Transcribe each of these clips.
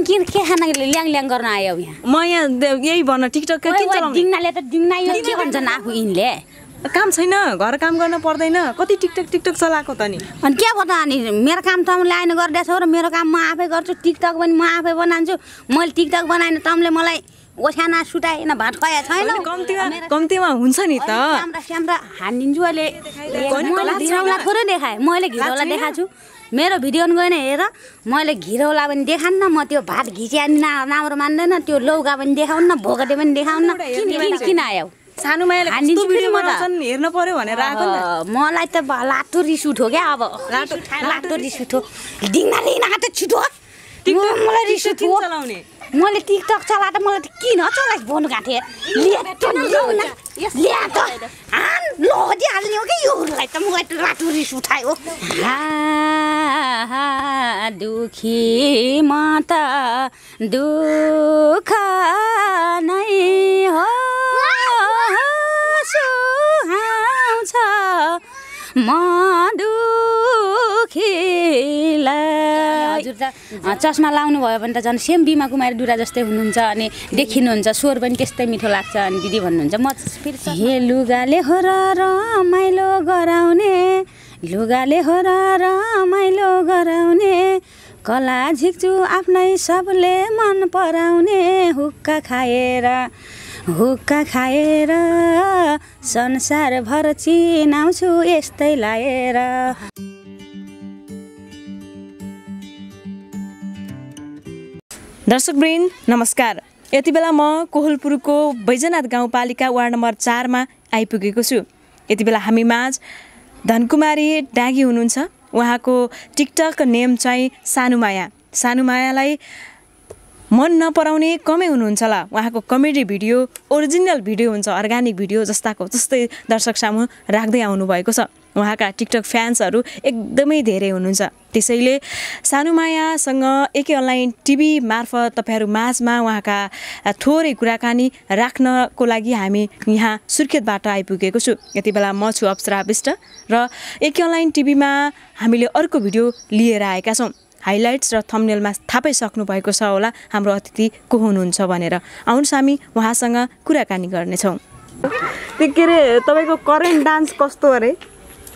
एकदम किन के खाना ल्याङ ल्याङ गर्न आयो यहाँ म यहाँ यही भन्न टिकटक डिङ्नाले त डिङ्ना यो के भन्छन् आफू यिनले काम छैन घर काम गर्न पर्दैन कति टिकटक टिकटक चलाएको त नि अनि के बता अनि मेरो काम त ल्याएन गरिदिएछौ र मेरो काम म आफै गर्छु टिकटक पनि म आफै बनाउँछु मैले टिकटक बनाएन तमले मलाई ओछ्याना सुटाएन भट्काया छैन कम्तीमा कम्तीमा हुन्छ नि त हानिदिन्छु अहिले थोरै देखाएँ मैले घिउला देखाएको छु मेरो भिडियो पनि गएन हेर मैले घिरौला पनि देखान्न म त्यो भात घिचिया न राम्रो मान्दैन त्यो लौका पनि देखाउन्न भोगटे पनि देखाउन्न किन आयो सानो हेर्न पर्यो भनेर मलाई त लाटो रिस उठो क्या अब लाटो रिस उठो डिङ्गा छिटो मलाई रिस उठो मैले टिकटक चला त मलाई किन चलाइ भन्नु गएको थिएँ त हान लगिहाल्ने हो कि योलाई त मलाई त रातो रिस उठायो दुखी माता त दुख नै हो सुहाउँछ म दुख हजुर चस्मा लाउनु भयो भने त झन् सेम बिमा कुमारी डुरा जस्तै हुनुहुन्छ अनि देखिनुहुन्छ स्वर पनि त्यस्तै मिठो लाग्छ अनि दिदी भन्नुहुन्छ म हे लुगाले हो रमाइलो गराउने लुगाले हो रमाइलो गराउने कला झिक्छु आफ्नै सबले मन पराउने हुक्का खाएर हुक्का खाएर संसारभर चिनाउँछु यस्तै लाएर दर्शकवृन्द नमस्कार यति बेला म कोहलपुरको बैजनाथ गाउँपालिका वार्ड नम्बर चारमा आइपुगेको छु यति बेला हामी माझ धनकुमारी डाँगी हुनुहुन्छ उहाँको टिकटक नेम चाहिँ सानुमाया सानुमायालाई मन नपराउने कमै हुनुहुन्छ होला उहाँको कमेडी भिडियो ओरिजिनल भिडियो हुन्छ अर्ग्यानिक भिडियो जस्ताको जस्तै दर्शक सामु राख्दै आउनुभएको छ उहाँका टिकटक फ्यान्सहरू एकदमै धेरै हुनुहुन्छ त्यसैले सानोमायासँग एकै अनलाइन टिभी मार्फत तपाईँहरू माझमा उहाँका थोरै कुराकानी राख्नको लागि हामी यहाँ सुर्खेतबाट आइपुगेको छु यति बेला म छु अप्सरा विष्ट र एकै अनलाइन टिभीमा हामीले अर्को भिडियो लिएर आएका छौँ हाइलाइट्स र थम्नेलमा थाहा पाइसक्नु भएको छ होला हाम्रो अतिथि को हुनुहुन्छ भनेर आउनुहोस् हामी उहाँसँग कुराकानी गर्नेछौँ के अरे तपाईँको करेन्ट डान्स कस्तो अरे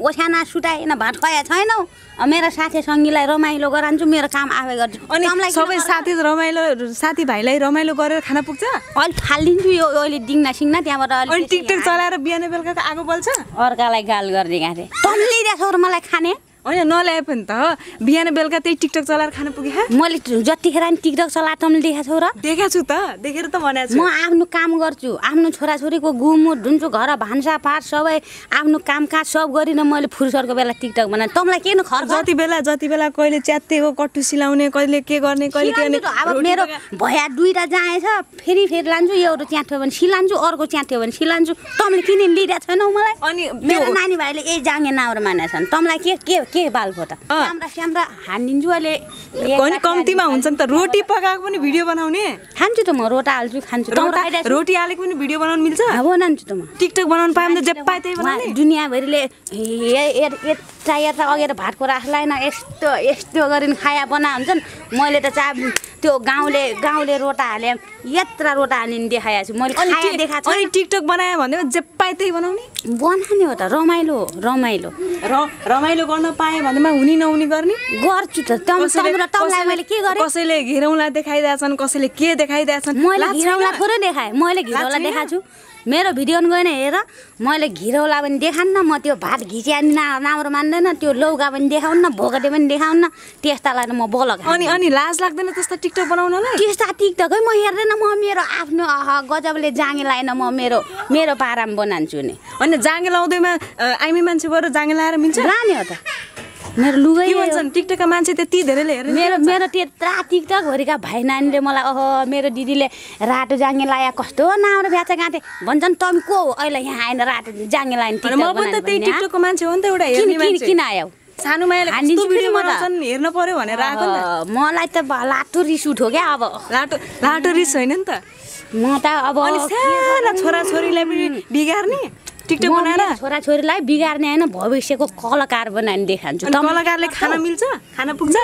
ओछ्याना भात भटखया छैनौ मेरो साथी सङ्गीलाई रमाइलो गराउँछु मेरो काम आफै गर्छु अनि सबै साथी रमाइलो साथीभाइलाई रमाइलो गरेर खाना पुग्छ अलिक फालिदिन्छु यो अहिले डिङ्ना सिङ्ना त्यहाँबाट अलिक टिकटक चलाएर बिहान बेलुका आगो बल्छ अर्कालाई गाल गरिदिएको थिएँ छ मलाई खाने होइन नल्याए पनि त बिहान बेलुका त्यही टिकटक चलाएर खान पुगे मैले जतिखेर नि टिकटक चलाएर त देखाएको छौ र देखाएको छु त देखेर त भनेको छु म आफ्नो काम गर्छु आफ्नो छोराछोरीको गुमुट धुन्छु घर भान्सा पार सबै आफ्नो काम काज सब गरिन मैले फुर्सरको बेला टिकटक बनाएँ तँलाई किन खर्च जति बेला जति बेला कहिले च्यात्तेको कट्टु सिलाउने कहिले के गर्ने कहिले के अब मेरो भया दुइटा जाएछ फेरि फेरि लान्छु एउटा थियो भने सिलान्छु अर्को थियो भने सिलान्छु तँले किन लिइरहेको छैनौ मलाई अनि मेरो नानी भाइले ए जाँगे नाउर मानेछन् तँलाई के के के त स्याम्रा स्याम्रा हानिदिन्छु अहिले कम्तीमा हुन्छ नि त रोटी पकाएको पनि भिडियो बनाउने खान्छु त म रोटा हाल्छु खान्छु रोटी हालेको पनि भिडियो बनाउनु मिल्छ अब नान्छु त म टिकटक बनाउनु पायो भने त जे पाए त्यही बनाउने दुनियाँभरिले यता यता अगेर भातको राख्दैन यस्तो यस्तो गरिन खाया बना हुन्छन् मैले त चा त्यो गाउँले गाउँले रोटा हालेँ यत्र रोटा हालिने देखाएको छु मैले देखाएको छु अनि टिकटक बनायो भने जे पाएँ त्यही बनाउने बनाउने हो त रमाइलो रमाइलो र रमाइलो गर्न पाएँ भनेमा हुने नहुने गर्ने गर्छु त तमलाई मैले के गरेँ कसैले घिरौँला देखाइदिएछन् कसैले के देखाइदिएछन् मैले घिरौँला थोरै देखाएँ मैले घिरौँला देखाएको छु मेरो भिडियो पनि गएन हेर मैले घिरौला पनि देखान्न म त्यो भात घिचिया नि ना राम्रो मान्दैन त्यो लौका पनि देखाउन्न भोगटे पनि देखाउन्न त्यस्तालाई त म बोलक अनि अनि लाज लाग्दैन त्यस्तो टिकटक बनाउनलाई त्यस्ता टिकटकै म हेर्दैन म मेरो आफ्नो गजबले जाँगे लाएन म मेरो मेरो पारामा बनान्छु नि अनि जाँगे लाउँदैमा आइमी मान्छेबाट जाँगे लाएर मिल्छ लाने हो त मेरो लुगै भन्छन् टिकटकका मान्छे त्यति धेरैले हेर्नु मेरो मेरो त्यत्रा टिकटकभरिका भाइ नानीले मलाई ओहो मेरो दिदीले राटो जाङ्गे लाया कस्तो नाम्रो भ्याचा गाँथे भन्छन् तमी को हो अहिले यहाँ आएन राटो जाङ्गे लाइन म पनि त त्यही टिकटकको मान्छे हो नि त एउटा हेर्ने किन आयौ सानो हेर्न पर्यो भनेर आएको मलाई त लाटो रिस उठ्यो क्या अब लाटो लाटो रिस होइन नि त म त अब छोरा छोराछोरीलाई पनि बिगार्ने टिकटक बनाएर छोराछोरीलाई बिगार्ने होइन भविष्यको कलाकार बनाएर देखान्छु कलाकारले खाना मिल्छ खाना पुग्छ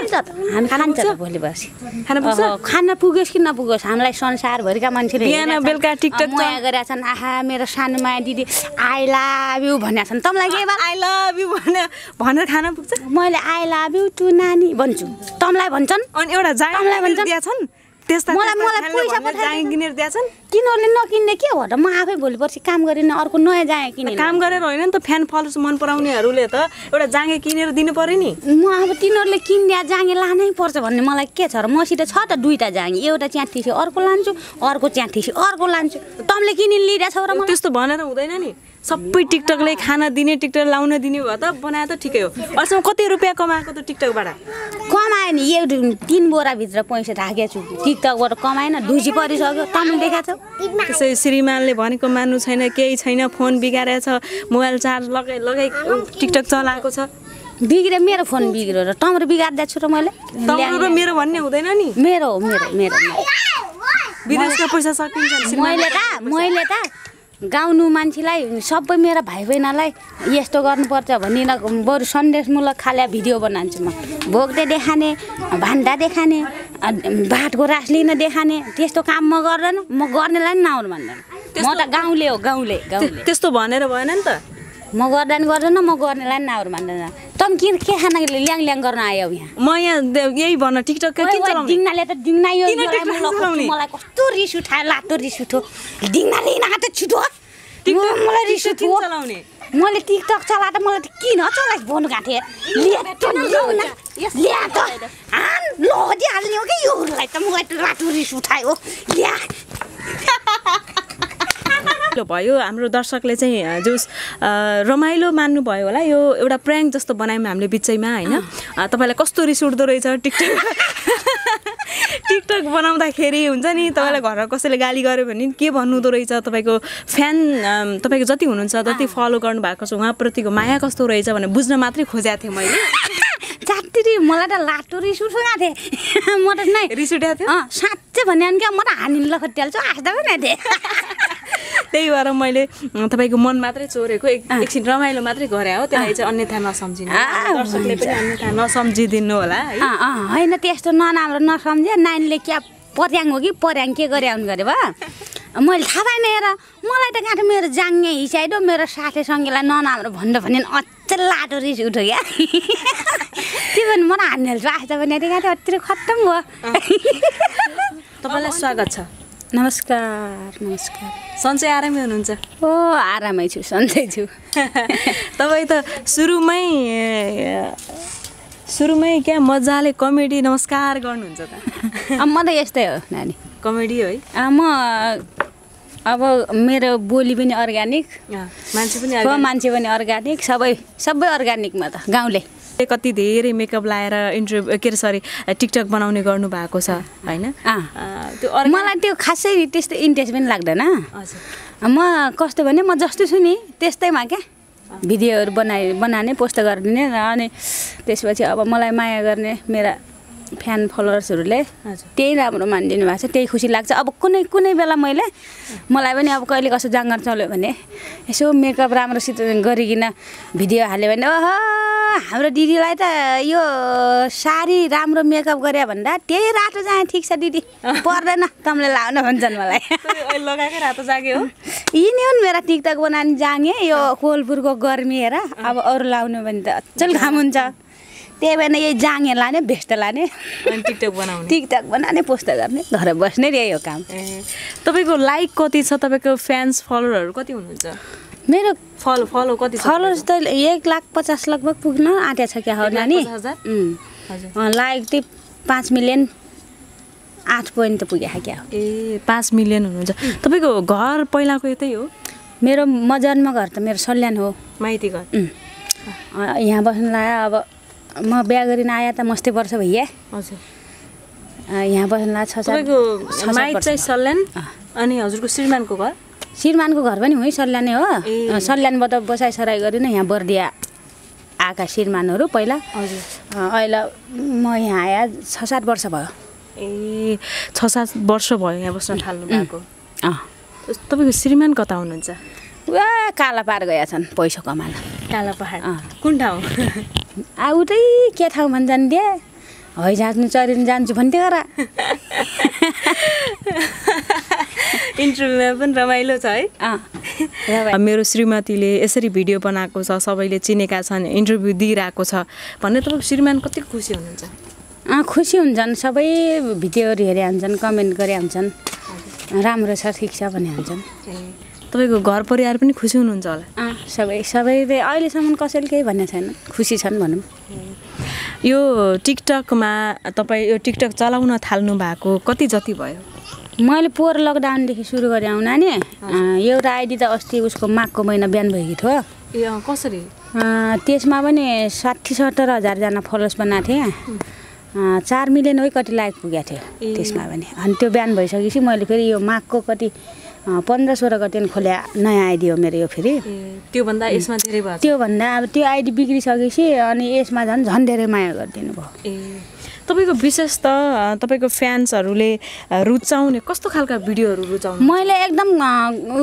हामी खान्छ भोलि बसी खाना पुग्छ खाना कि नपुगोस् हामीलाई संसारभरिका मान्छेले बिहान बेलुका टिकटक माया गरेका छन् आहा मेरो सानो माया दिदी आई लभ यु भनेका छन् तँलाई के आई लभ यु भने भनेर खाना पुग्छ मैले आई लभ यु टु नानी भन्छु तँलाई भन्छन् अनि एउटा जागिर दिएछन् त्यस्तो मलाई मलाई पैसा पठाइ दिएछन् तिनीहरूले नकिन्ने के हो त म आफै भोलि पर्सि काम गरेन अर्को नयाँ जाँगे किने काम गरेर होइन नि त फ्यान फल्स मन पराउनेहरूले त एउटा जाँगे किनेर दिनु पऱ्यो नि म अब तिनीहरूले किनिदिया जाँगे लानै पर्छ भन्ने मलाई के छ र मसित छ त दुईवटा जाँगे एउटा थिसी अर्को लान्छु अर्को थिसी अर्को लान्छु तमले किनि छौ र म त्यस्तो भनेर हुँदैन नि सबै टिकटकले खाना दिने टिकटक लाउन दिने भयो त बनाए त ठिकै हो अहिलेसम्म कति रुपियाँ कमाएको त टिकटकबाट कमायो नि यो तिन बोराभित्र पैसा थाकेको छु टिकटकबाट कमाएन ढुसी परिसक्यो तैँले देखाएको छौ त्यसै श्रीमानले भनेको मान्नु छैन केही छैन फोन बिगारेको छ मोबाइल चार्ज लगाइ लगाइ टिकटक चलाएको छ बिग्रे मेरो फोन बिग्रियो र टमर बिगारिदिएको छु र मैले मेरो भन्ने हुँदैन नि मेरो हो मेरो मेरो विदेशको पैसा सकिन्छ मैले त मैले त गाउनु मान्छेलाई सबै मेरा भाइ बहिनीलाई यस्तो गर्नुपर्छ भन्ने बरु सन्देशमूलक खाले भिडियो बनाउँछु म भोग्दै देखाने भान्डा देखाने भातको रास लिन देखाने त्यस्तो काम म गर्दैन म गर्नेलाई पनि नआउनु भन्दैन म त गाउँले हो गाउँले गाउँले त्यस्तो भनेर भएन नि त म गर्दा नि गर्दैन म गर्नेलाई पनि नआउनु भन्दैन तम किन के खाना ल्याङ ल्याङ गर्न आयो यहाँ म यहाँ यही भन्न टिकटक डिङ्नाले त डिङ्ना यो मलाई कस्तो रिस उठायो लातो रिस उठो डिङ्नाले नाते छिटो मलाई रिस उठ्यो चलाउने मैले टिकटक चला त मलाई किन चलाइ भन्नु गएको थिएँ ल्या त आन लगिहाल्ने हो कि योलाई त मलाई त लाटो रिस उठायो ल्या रमाइलो भयो हाम्रो दर्शकले चाहिँ जो रमाइलो मान्नुभयो होला यो एउटा प्र्याङ्क जस्तो बनायौँ हामीले बिचैमा होइन तपाईँलाई कस्तो रिस उठ्दो रहेछ टिकटक टिकटक बनाउँदाखेरि हुन्छ नि तपाईँलाई घरमा कसैले गाली गर्यो भने के भन्नुहुँदो रहेछ तपाईँको फ्यान तपाईँको जति हुनुहुन्छ जति फलो गर्नुभएको भएको छ उहाँप्रतिको माया कस्तो रहेछ भनेर बुझ्न मात्रै खोजेको थिएँ मैले जाति मलाई त लाटो रिस उठाएको थिएँ म त नै रिस उठेको थिएँ साँच्चै भन्यो भने क्या म त हानिन ल खोटिहाल्छु पनि थिएँ त्यही भएर मैले तपाईँको मन मात्रै चोरेको एकछिन रमाइलो मात्रै गरे हो त्यसलाई चाहिँ अन्यथा नसम्झिनु दर्शकले पनि अन्यथा नसम्झिदिनु होला है होइन त्यस्तो ननाम्रो नसम्झे नानीले क्या पर्याङ हो कि पर्याङ के गरे आउनु गरे भयो मैले थाहा पाएन हेर मलाई त कहाँ मेरो जाङ्गे हिसाइदो मेरो साथी सङ्गीलाई ननाम्रो भन्दा भने अझ लाटो रिस उठ्यो क्या त्यो भएर मलाई हान्नेहरू आज पनि कहाँ अतिर खत्तम भयो तपाईँलाई स्वागत छ नमस्कार नमस्कार सन्चै आरामै हुनुहुन्छ ओ आरामै छु सन्चै छु तपाईँ त सुरुमै सुरुमै क्या मजाले कमेडी नमस्कार गर्नुहुन्छ त म त यस्तै हो नानी कमेडी है म अब मेरो बोली पनि अर्ग्यानिक मान्छे पनि मान्छे पनि अर्ग्यानिक सबै सबै अर्ग्यानिकमा त गाउँले कति धेरै मेकअप लाएर इन्टरभ्यू के अरे सरी टिकटक बनाउने गर्नु भएको छ होइन मलाई त्यो खासै त्यस्तो इन्ट्रेस्ट पनि लाग्दैन म कस्तो भने म जस्तो छु नि त्यस्तैमा क्या भिडियोहरू बनाए बनाने पोस्ट गरिदिने र अनि त्यसपछि अब मलाई माया गर्ने मेरा फ्यान फलोवर्सहरूले त्यही राम्रो मानिदिनु भएको छ त्यही खुसी लाग्छ अब कुनै कुनै बेला मैले मलाई पनि अब कहिले कसो जाँगर चल्यो भने यसो मेकअप राम्रोसित गरिकन भिडियो हाल्यो भने अह हाम्रो दिदीलाई त यो साडी राम्रो मेकअप गरे भन्दा त्यही रातो जाने ठिक छ दिदी पर्दैन तमले लाउन भन्छन् मलाई लगाएकै रातो जागे हो यिनी हुन् मेरा टिकटक बनाउने जाँगे यो कोलपुरको गर्मी हेर अब अरू लाउनु भने त अचल घाम हुन्छ त्यही भएर यही जाँगे लाने भेस्ट लाने टिकटक बनाउने टिकटक बनाउने पोस्ट गर्ने घर बस्ने रे यो काम तपाईँको लाइक कति छ तपाईँको फ्यान्स फलोवरहरू कति हुनुहुन्छ मेरो फलो फलो कति फलो त एक लाख पचास लगभग पुग्न आँट्या छ क्या हो नानी लाइक त्यही पाँच मिलियन आठ पोइन्ट त पुगेको क्या हो ए पाँच मिलियन हुनुहुन्छ तपाईँको घर पहिलाको यतै हो मेरो म जन्म घर त मेरो सल्यान हो माइती घर यहाँ बस्नु लाग्यो अब म बिहा गरिन आएँ त मस्तै पर्छ भैया हजुर यहाँ बस्नु लाग्यो छ माइती चाहिँ सल्यान अनि हजुरको श्रीमानको घर श्रीमानको घर पनि हुँ सल्यानै हो सल्यानबाट बसाइ सराई गरिन यहाँ बर्दिया आएका श्रीमानहरू पहिला अहिले म यहाँ आए छ सात वर्ष भयो ए छ सात वर्ष भयो यहाँ बस्न थाल्नु भएको तपाईँको श्रीमान कता हुनुहुन्छ वा काला पार गएका छन् पैसा कमाएर काला पहाड कुन ठाउँ आ उतै के ठाउँ भन्छन् दे हैजाँच्नु चरिनु जान्छु भन्थ्यो र इन्टरभ्यूमा पनि रमाइलो छ है मेरो श्रीमतीले यसरी भिडियो बनाएको छ सबैले चिनेका छन् इन्टरभ्यू दिइरहेको छ भन्ने तपाईँको श्रीमान कति खुसी हुनुहुन्छ खुसी हुन्छन् सबै भिडियोहरू हेरे हुन्छन् कमेन्ट गरे हुन्छन् राम्रो छ ठिक छ भने हुन्छन् तपाईँको घर परिवार पनि खुसी हुनुहुन्छ होला सबै सबैले अहिलेसम्म कसैले केही भन्ने छैन खुसी छन् भनौँ यो टिकटकमा तपाईँ यो टिकटक चलाउन थाल्नु भएको कति जति भयो मैले पोहोर लकडाउनदेखि सुरु गरेँ आउन नि एउटा आइडी त अस्ति उसको माघको महिना बिहान भएको थियो ए कसरी त्यसमा पनि साठी सत्तर हजारजना फलोस बनाएको थिएँ चार मिलियन है कति लाइक पुगेको थियो त्यसमा पनि अनि त्यो बिहान भइसकेपछि मैले फेरि यो माघको कति पन्ध्र सोह्र गते खोले नयाँ आइडी हो मेरो यो फेरि त्योभन्दा यसमा धेरै भयो त्योभन्दा अब त्यो आइडी बिग्रिसकेपछि अनि यसमा झन् झन् धेरै माया गरिदिनु भयो ए तपाईँको विशेष त तपाईँको फ्यान्सहरूले रुचाउने कस्तो खालका भिडियोहरू रुचाउनु मैले एकदम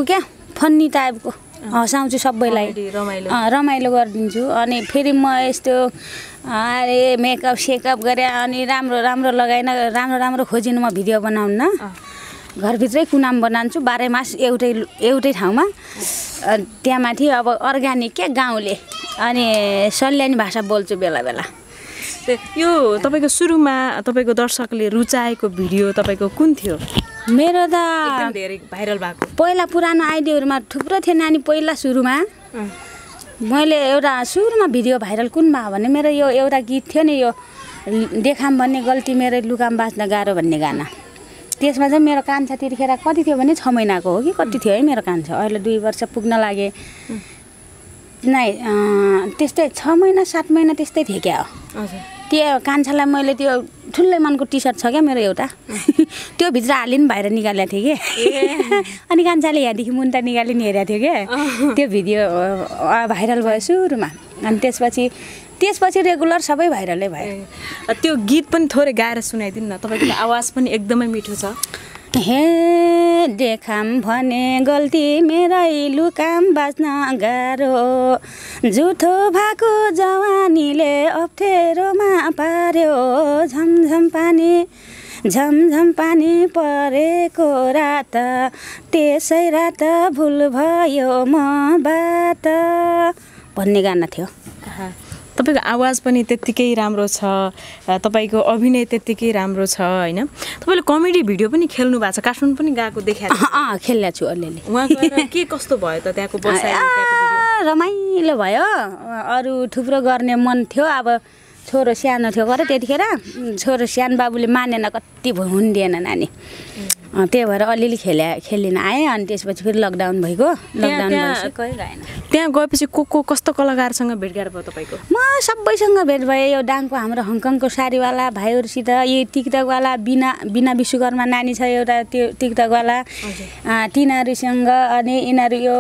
क्या फन्नी टाइपको हँसाउँछु सबैलाई रमाइलो रमाइलो गरिदिन्छु अनि फेरि म यस्तो अरे मेकअप सेकअप गरेँ अनि राम्रो राम्रो लगाइन राम्रो राम्रो खोजिनँ म भिडियो बनाउन घरभित्रै कुनाम बनाउँछु बाह्रै मास एउटै एउटै ठाउँमा त्यहाँ माथि अब अर्ग्यानिक क्या गाउँले अनि सल्यानी भाषा बोल्छु बेला बेला यो तपाईँको सुरुमा तपाईँको दर्शकले रुचाएको भिडियो तपाईँको कुन थियो मेरो त धेरै भाइरल भएको पहिला पुरानो आइडियाहरूमा थुप्रो थियो नानी पहिला सुरुमा मैले एउटा सुरुमा भिडियो भाइरल कुन भयो भने मेरो यो एउटा गीत थियो नि यो देखाम भन्ने गल्ती मेरो लुगाम बाँच्न गाह्रो भन्ने गाना त्यसमा चाहिँ मेरो कान्छा त्यतिखेर कति थियो भने छ महिनाको हो कि कति थियो है मेरो कान्छा अहिले दुई वर्ष पुग्न लागे नै त्यस्तै छ महिना सात महिना त्यस्तै थियो क्या हो हजुर त्यो कान्छालाई मैले त्यो ठुलै मनको टी सर्ट छ क्या मेरो एउटा त्यो भित्र पनि बाहिर निकालेको थिएँ कि अनि कान्छाले यहाँदेखि मुन्टा नि हेरेको थियो क्या त्यो भिडियो भाइरल भयो सुरुमा अनि त्यसपछि त्यसपछि रेगुलर सबै भाइरलै भयो त्यो गीत पनि थोरै गाएर सुनाइदिनु न तपाईँको आवाज पनि एकदमै मिठो छ हे देखाम भने गल्ती मेरै लुकाम बाँच्न गाह्रो जुठो भएको जवानीले अप्ठ्यारोमा पार्यो झमझम पानी झमझम पानी परेको रात त्यसै रात भुल भयो म बात भन्ने गाना थियो तपाईँको आवाज पनि त्यत्तिकै राम्रो छ तपाईँको अभिनय त्यत्तिकै राम्रो छ होइन तपाईँले कमेडी भिडियो पनि खेल्नु भएको छ कार्टुन पनि गएको अँ खेल्ला छु अलिअलि के कस्तो भयो त त्यहाँको रमाइलो भयो अरू थुप्रो गर्ने मन थियो अब छोरो सानो थियो गर त्यतिखेर छोरो सानो बाबुले मानेन कति हुन्डिएन नानी त्यही भएर अलिअलि खेल्या खेलिन आएँ अनि त्यसपछि फेरि लकडाउन भएको लकडाउन त्यहाँ गएपछि को को कस्तो कलाकारसँग भेटघाट भयो तपाईँको म सबैसँग भेट भएँ यो डाङको हाम्रो हङकङको सारीवाला भाइहरूसित यो टिकटकवाला बिना बिना विश्वकर्मा नानी छ एउटा त्यो टिकटकवाला तिनीहरूसँग अनि यिनीहरू यो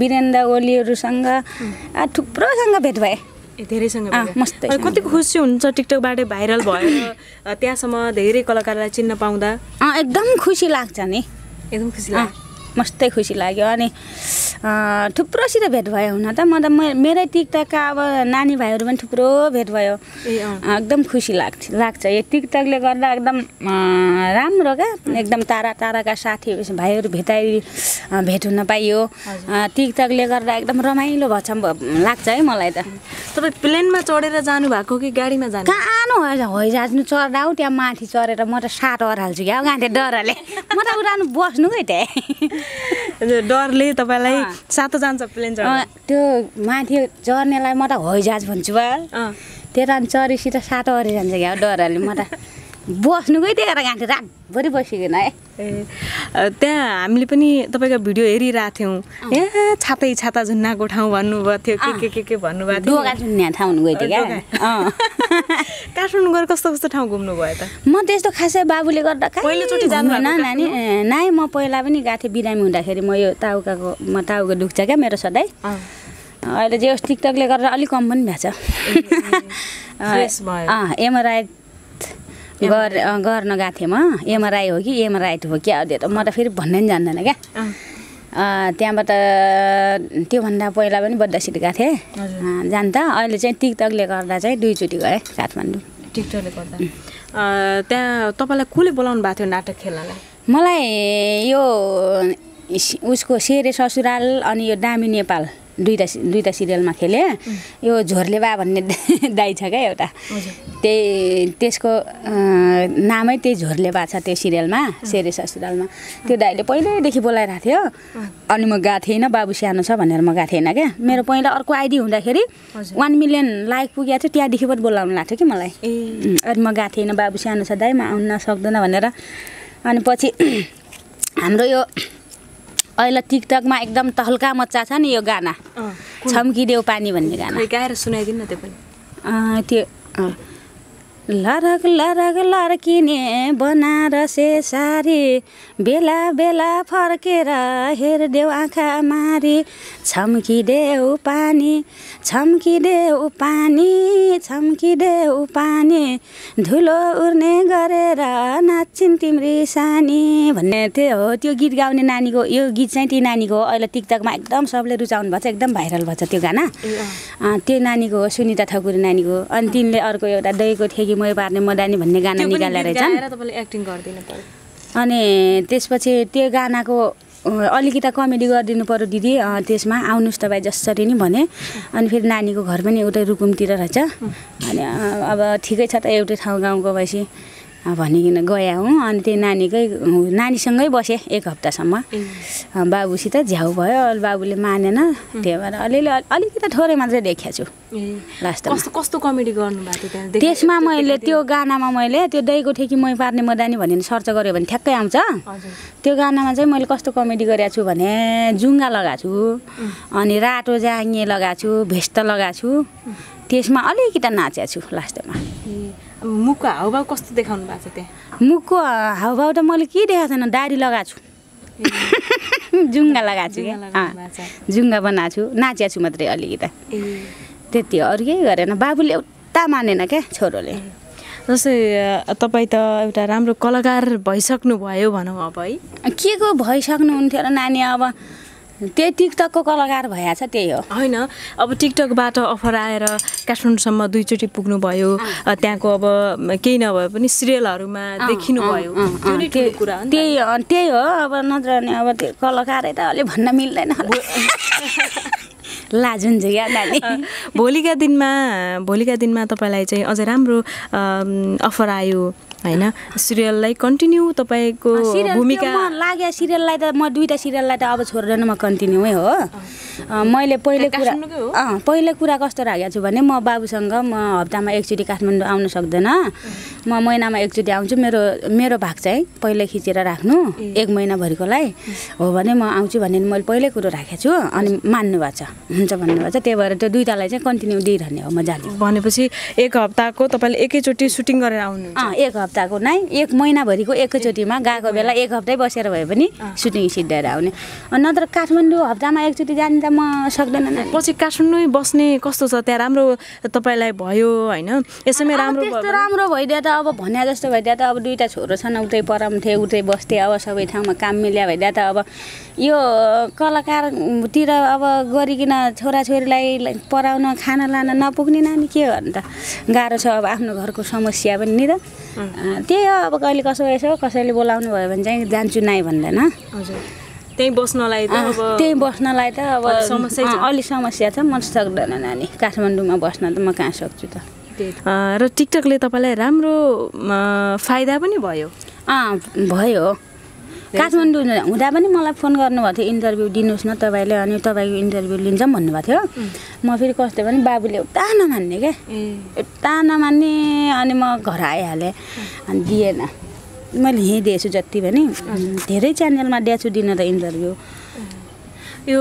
वीरेन्द्र ओलीहरूसँग थुप्रोसँग भेट भएँ धेरैसँग मस्तै कतिको खुसी हुन्छ टिकटकबाटै भाइरल भयो त्यहाँसम्म धेरै कलाकारलाई चिन्न पाउँदा एकदम खुसी लाग्छ नि एकदम खुसी लाग्छ मस्तै खुसी लाग्यो अनि थुप्रोसित भेट भयो हुन त म त मेरै टिकटकका अब नानी भाइहरू पनि थुप्रो भेट भयो एकदम खुसी लाग्छ लाग्छ यो टिकटकले गर्दा एकदम राम्रो क्या एकदम तारा ताराका साथी भाइहरू भेटाइ भेट हुन पाइयो टिकटकले गर्दा एकदम रमाइलो भएछ लाग्छ है मलाई त तपाईँ प्लेनमा चढेर जानुभएको कि गाडीमा जानु कहाँ हैजाज्नु चढ्दा हौ त्यहाँ माथि चढेर म त साट हराल्छु क्या गाँठे डरले म त उडानु बस्नु क्या त्यहाँ डरले तपाईँलाई सातो जान्छ प्लेन त्यो माथि चर्नेलाई म त हैजाज भन्छु बा त्यता चरेसित सातो अरे जान्छ क्या डरहरूले म त बस्नुकै त्यहाँ घन्टी रातभरि बसिकन है ए त्यहाँ हामीले पनि तपाईँको भिडियो हेरिरहेको थियौँ ए छातै छाता झुन्नाको ठाउँ भन्नुभएको थियो के के के के भन्नुभएको थियो ठाउँ गएको थियो क्या काठमाडौँ गएर कस्तो कस्तो ठाउँ घुम्नु भयो त म त्यस्तो खासै बाबुले गर्दा पहिलोचोटि जानु नानी नाइ म पहिला पनि गएको थिएँ बिरामी हुँदाखेरि म यो ताउकाको म ताउको दुख्छ क्या मेरो सधैँ अहिले जे होस् टिकटकले गरेर अलिक कम पनि भएको छ एमआरआई गर गर्न गएको थिएँ म एमआरआई हो कि एमआरआई हो क्या त्यो त म त फेरि भन्नै पनि जान्दैन क्या त्यहाँबाट त्योभन्दा पहिला पनि सिट गएको थिएँ जान त अहिले चाहिँ टिकटकले गर्दा चाहिँ दुईचोटि गएँ काठमाडौँ टिकटकले गर्दा त्यहाँ तपाईँलाई कसले बोलाउनु भएको थियो नाटक खेल्नलाई मलाई यो उसको सेरे ससुराल अनि यो दामी नेपाल दुईवटा दुईवटा सिरियलमा खेलेँ यो झोर्ले बा भन्ने दाई छ क्या एउटा त्यही त्यसको नामै त्यही झोर्ले छ त्यो सिरियलमा सेरेस हस्पिटलमा त्यो दाईले पहिल्यैदेखि बोलाइरहेको थियो अनि म गएको थिइनँ बाबु सानो छ भनेर म गएको थिइनँ क्या मेरो पहिला अर्को आइडी हुँदाखेरि वान मिलियन लाइक पुगेको थियो त्यहाँदेखि पनि बोलाउनु लाग्थ्यो कि मलाई अनि म गएको थिइनँ बाबु सानो छ दाई म आउन सक्दैन भनेर अनि पछि हाम्रो यो अहिले टिकटकमा एकदम तहल्का मच्चा छ नि यो गाना छम्किदेऊ पानी भन्ने गाना गाएर सुनाइदिनु न त्यो पनि त्यो लरक लरक लर्किने बनारसे सारी बेला बेला फर्केर हेरिदेऊ आँखा मारी छम्किदेऊ पानी छम्किदेऊ पानी छम्किदेऊ पानी धुलो उर्ने गरेर नाच्छिन् तिम्री सानी भन्ने थियो हो त्यो गीत गाउने नानीको यो गीत चाहिँ ती नानीको अहिले टिकटकमा एकदम सबले रुचाउनु भएको छ एकदम भाइरल भएको छ त्यो गाना त्यो नानीको हो सुनिता ठकुरी नानीको अनि तिनले अर्को एउटा दहीको कि मै पार्ने म भन्ने गाना निकालेर एक्टिङ अनि त्यसपछि त्यो गानाको अलिकति कमेडी गरिदिनु पऱ्यो दिदी त्यसमा आउनुहोस् तपाईँ जसरी नि भने अनि फेरि नानीको घर पनि एउटै रुकुमतिर रहेछ अनि अब ठिकै छ त एउटै ठाउँ गाउँको भएपछि भनिकन गएँ हौँ अनि त्यो नानीकै नानीसँगै बसेँ एक हप्तासम्म बाबुसित झ्याउ भयो अरू बाबुले मानेन त्यही भएर अलिअलि अलिकति थोरै मात्रै देखेको छु लास्ट कस्तो कमेडी गर्नुभएको त्यसमा मैले त्यो गानामा मैले त्यो दहीको ठेकी मै पार्ने मदानी भनेर सर्च गऱ्यो भने ठ्याक्कै आउँछ त्यो गानामा चाहिँ मैले कस्तो कमेडी गरेको छु भने जुङ्गा लगाएको छु अनि रातो जाङ्गे लगाएको छु भेस्ट लगाएको छु त्यसमा अलिकति नाचेको छु लास्टमा मुखको हाउभाव कस्तो देखाउनु भएको छ त्यहाँ मुखको हाउभाव त मैले के देखाएको छैन डाडी लगाएको छु जुङ्गा लगाएको छु जुङ्गा बनाएको छु नाचिएको छु मात्रै अलिकति त्यति अरू केही गरेन बाबुले एउटा मानेन क्या छोरोले जस्तै तपाईँ त एउटा राम्रो कलाकार भइसक्नु भयो भनौँ अब है के को भइसक्नुहुन्थ्यो र नानी अब त्यही टिकटकको कलाकार भइहाल्छ त्यही हो होइन अब टिकटकबाट अफर आएर काठमाडौँसम्म दुईचोटि भयो त्यहाँको अब केही नभए पनि सिरियलहरूमा देखिनुभयो त्यही हो त्यही हो अब नत्र अब त्यो कलाकारै त अलि भन्न मिल्दैन लाज हुन्छ क्या नानी भोलिका दिनमा भोलिका दिनमा तपाईँलाई चाहिँ अझै राम्रो अफर आयो होइन सिरियललाई कन्टिन्यू तपाईँको भूमिका लाग्यो सिरियललाई त म दुइटा सिरियललाई त अब छोडेर म कन्टिन्यू हो मैले पहिलो कुरा पहिलो कुरा कस्तो राखेको छु भने म बाबुसँग म हप्तामा एकचोटि काठमाडौँ आउन सक्दैन म महिनामा एकचोटि आउँछु मेरो मेरो भाग चाहिँ पहिले खिचेर राख्नु एक महिनाभरिकोलाई हो भने म आउँछु भन्ने मैले पहिल्यै कुरो राखेको छु अनि मान्नुभएको छ हुन्छ भन्नुभएको छ त्यही भएर त्यो दुइटालाई चाहिँ कन्टिन्यू दिइरहने हो म मजाले भनेपछि एक हप्ताको तपाईँले एकैचोटि सुटिङ गरेर आउनु एक हप्ताको नै एक महिनाभरिको एकैचोटिमा गएको बेला एक हप्तै बसेर भए पनि सुटिङ सिद्धाएर आउने नत्र काठमाडौँ हप्तामा एकचोटि जाने त म सक्दैन पछि काठमाडौँ बस्ने कस्तो छ त्यहाँ राम्रो तपाईँलाई भयो होइन यसैमा राम्रो त्यस्तो राम्रो भइदियो त अब भन्या जस्तो भइदियो त अब दुइटा छोरो छन् उतै पराउँथे उतै बस्थे अब सबै ठाउँमा काम मिल्या भइदियो त अब यो कलाकारतिर अब गरिकन छोराछोरीलाई पढाउन खाना लान नपुग्ने नानी के गर्नु त गाह्रो छ अब आफ्नो घरको समस्या पनि नि त त्यही हो अब कहिले कसो यसो कसैले बोलाउनु भयो भने चाहिँ जान्छु नाइ भन्दैन हजुर त्यहीँ बस्नलाई त अब त्यहीँ बस्नलाई त अब समस्या अलि समस्या छ मन सक्दैन नानी काठमाडौँमा बस्न त म कहाँ सक्छु त र टिकटकले तपाईँलाई राम्रो फाइदा पनि भयो अँ भयो काठमाडौँ हुँदा पनि मलाई फोन गर्नुभएको थियो इन्टरभ्यू दिनुहोस् न तपाईँले अनि तपाईँको इन्टरभ्यू लिन्छौँ भन्नुभएको थियो म फेरि कस्तो भने बाबुले एउटा नमान्ने क्या एउटा नमान्ने अनि म घर आइहालेँ अनि दिएन मैले यहीँ दिएछु जति पनि धेरै च्यानलमा दिएछु दिन त इन्टरभ्यू यो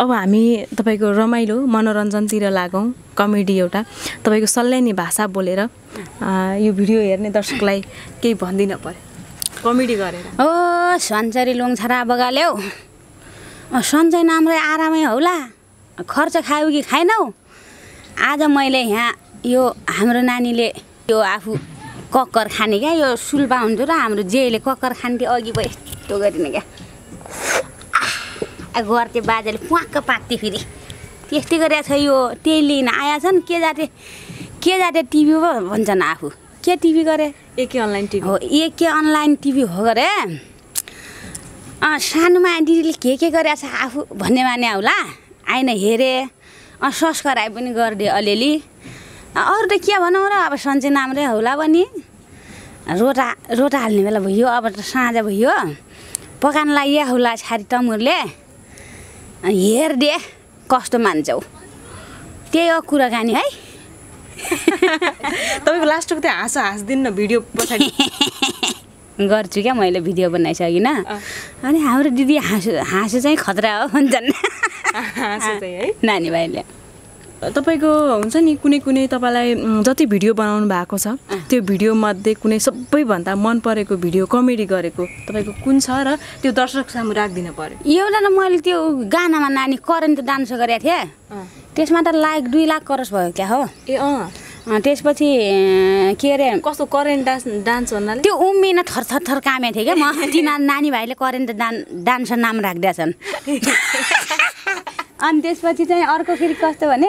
अब हामी तपाईँको रमाइलो मनोरञ्जनतिर लागौँ कमेडी एउटा तपाईँको सल्लाइने भाषा बोलेर यो भिडियो हेर्ने दर्शकलाई केही भनिदिन पऱ्यो कमेडी गरेर ओ सन्चरी लोङछरा बगाल्यौ सन्चै नाम्रै आरामै होला खर्च खायौ कि खाएनौ आज मैले यहाँ यो हाम्रो नानीले यो आफू कक्कर खाने क्या यो सुल्पा हुन्छ र हाम्रो जेले कक्कर खान्थ्यो अघि भयो यस्तो गरिने क्या गर्थे बाजेले प्वाक्क पाक्थे फेरि त्यस्तै गरेको छ यो त्यही लिन आएछन् के जाते के जाते टिभी पो भन्छन् आफू के टिभी गरे एके अनलाइन टिभी हो के अनलाइन टिभी हो गरे सानोमा दिदीले के के गरेछ आफू भन्ने माने होला आएन हेरेँ संस्कार पनि गरिदिएँ अलिअलि अरू त के भनौँ र अब सन्चै नाम होला पनि रोटा रोटा हाल्ने बेला भयो अब त साँझ भयो पकाउन लागि होला छारी तमुरले हेरिदिए कस्तो मान्छौ त्यही हो कुराकानी है तपाईँको लास्टको त्यो हाँसो न भिडियो पछाडि गर्छु क्या मैले भिडियो बनाइसकिनँ अनि हाम्रो दिदी हाँसो हाँसो चाहिँ खतरा हो भन्छन् नानी भाइले तपाईँको हुन्छ नि कुनै कुनै तपाईँलाई जति भिडियो बनाउनु भएको छ त्यो भिडियोमध्ये कुनै सबैभन्दा मन परेको भिडियो कमेडी गरेको तपाईँको कुन छ र त्यो दर्शक सामु राखिदिनु पऱ्यो एउटा न मैले त्यो गानामा नानी करेन्ट डान्स गरेको थिएँ त्यसमा त लाख दुई लाख करोस भयो क्या हो ए अँ त्यसपछि के अरे कस्तो करेन्ट डान्स डान्स भन्नाले त्यो उम्मिन थरथर थर कामे थिएँ क्या म तिनीहरू नानी भाइले करेन्ट डान् डान्सर नाम छन् अनि त्यसपछि चाहिँ अर्को फेरि कस्तो भने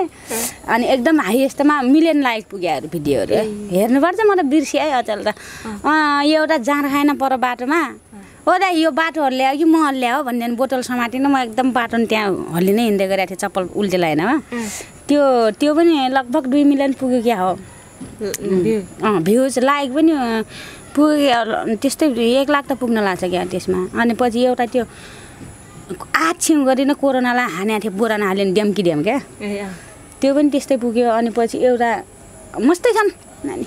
अनि एकदम हाई यस्तोमा मिलियन लाइक पुग्यो भिडियोहरू हेर्नुपर्छ म त बिर्सिएँ अचल त एउटा जाँड खाएन पर बाटोमा ओ दा यो बाटोहरू ल्यायो कि म ल्यायो भन्ने बोतल समातेन म एकदम बाटो त्यहाँ हल्ली नै हिँड्दै गरेको थिएँ चप्पल उल्टे लाइनमा त्यो त्यो पनि लगभग दुई मिलियन पुग्यो क्या हो अँ भ्युज लाइक पनि पुग्यो त्यस्तै एक लाख त पुग्न लाग्छ क्या त्यसमा अनि पछि एउटा त्यो गरी गरिन कोरोनालाई हानेको थियो बोराना हाल्यो भने ड्याम्की ड्याम क्या त्यो पनि त्यस्तै पुग्यो अनि पछि एउटा मस्तै छन् नानी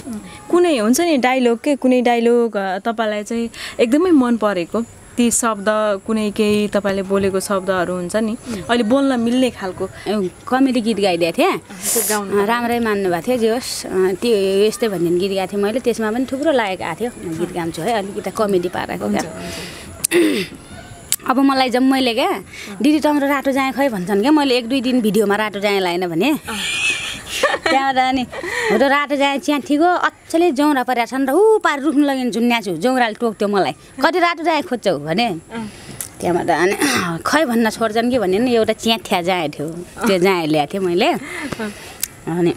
कुनै हुन्छ नि डाइलग के कुनै डाइलग तपाईँलाई चाहिँ एकदमै मन परेको ती शब्द कुनै केही तपाईँले बोलेको शब्दहरू हुन्छ नि अहिले बोल्न मिल्ने खालको कमेडी गीत गाइदिएको थिएँ राम्रै मान्नुभएको थियो जे होस् त्यो यस्तै भन्ने गीत गाएको थिएँ मैले त्यसमा पनि थुप्रो लागेको आएको थियो गीत गाउँछु है अलिकति कमेडी पाराको अब मलाई मैले क्या दिदी तम्रो रातो जाएँ खै भन्छन् क्या मैले एक दुई दिन भिडियोमा रातो जाएँ लाएन भने त्यहाँबाट अनि त रातो जाने चिया ठिक हो जौँरा परेको छ नि र ऊ पार रुख्नु झुन्या छु जौँराले टोक्थ्यो मलाई कति रातो जाए खोज्छौ भने त्यहाँबाट अनि खै भन्न छोड्छन् कि भने नि एउटा चिया थिया जाँ थियो त्यो जाँ ल्याएको थिएँ मैले अनि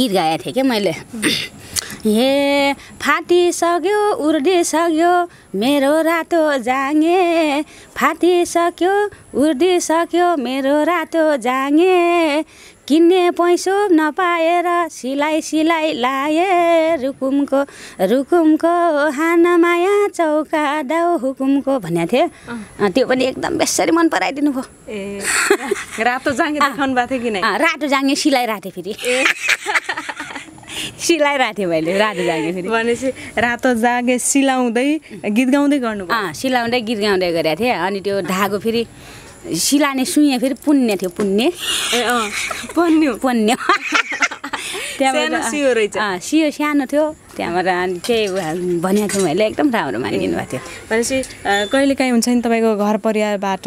गीत गाएको थिएँ क्या मैले हे फाटिसक्यो उर्दिसक्यो मेरो रातो जाँगे फाटिसक्यो उर्दिसक्यो मेरो रातो जाँगे किन्ने पैसो नपाएर सिलाइ सिलाइ लाए रुकुमको रुकुमको हानमाया चौका दाउ हुकुमको भनेको थिएँ त्यो पनि एकदम बेसरी मन पराइदिनु भयो ए रातो जाँगे भएको थियो किन रातो जाँगे सिलाइ राखेँ फेरि सिलाइरहेको थिएँ मैले रातो जाँगे फेरि भनेपछि रातो जाँगे सिलाउँदै गीत गाउँदै गर्नु सिलाउँदै गीत गाउँदै गरेको थिएँ अनि त्यो धागो फेरि सिलाने सुइँ फेरि पुण्य थियो पुण्य पुण्य पुण्य त्यहाँबाट सियो सियो सानो थियो त्यहाँबाट अनि त्यही भनेको थिएँ मैले एकदम राम्रो मानिदिनु भएको थियो भनेपछि कहिलेकाहीँ हुन्छ नि तपाईँको घर परिवारबाट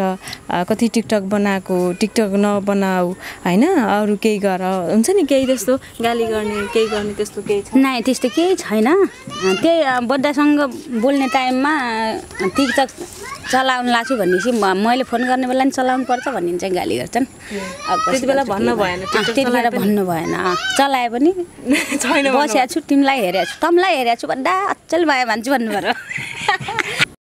कति टिकटक बनाएको टिकटक नबनाऊ होइन अरू केही गर हुन्छ नि केही त्यस्तो गाली गर्ने केही गर्ने त्यस्तो केही नै त्यस्तो केही छैन त्यही बद्दासँग बोल्ने टाइममा टिकटक चलाउनु लाग्छु भनेपछि मैले फोन गर्ने बेला नि चलाउनु पर्छ भन्ने चाहिँ गाली गर्छन् त्यति बेला भन्नु भएन त्यति बेला भन्नु भएन चलाए पनि छैन बसेको छु तिमीलाई हेरेको छु तमलाई हेरेको छु भन्दा अचल भयो भन्छु भन्नुभयो